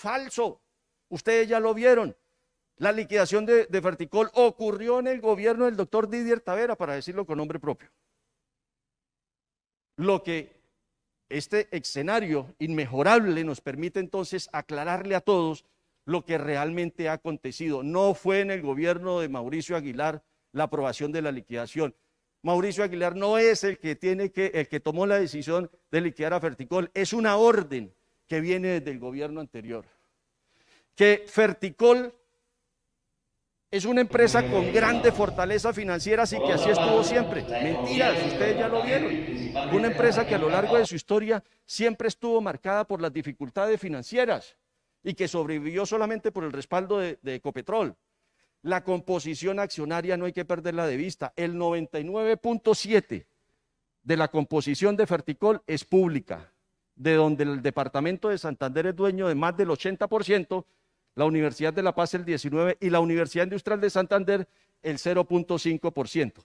Falso. Ustedes ya lo vieron. La liquidación de, Ferticol ocurrió en el gobierno del doctor Didier Tavera, para decirlo con nombre propio. Lo que este escenario inmejorable nos permite entonces aclararle a todos lo que realmente ha acontecido. No fue en el gobierno de Mauricio Aguilar la aprobación de la liquidación. Mauricio Aguilar no es el que tiene que el que tomó la decisión de liquidar a Ferticol, es una orden que viene del gobierno anterior. Que Ferticol es una empresa con grande fortaleza financiera, así que así estuvo siempre. Mentiras, ustedes ya lo vieron. Una empresa que a lo largo de su historia siempre estuvo marcada por las dificultades financieras y que sobrevivió solamente por el respaldo de, de Ecopetrol. La composición accionaria no hay que perderla de vista. El 99.7 de la composición de Ferticol es pública de donde el departamento de Santander es dueño de más del 80%, la Universidad de La Paz el 19% y la Universidad Industrial de Santander el 0.5%.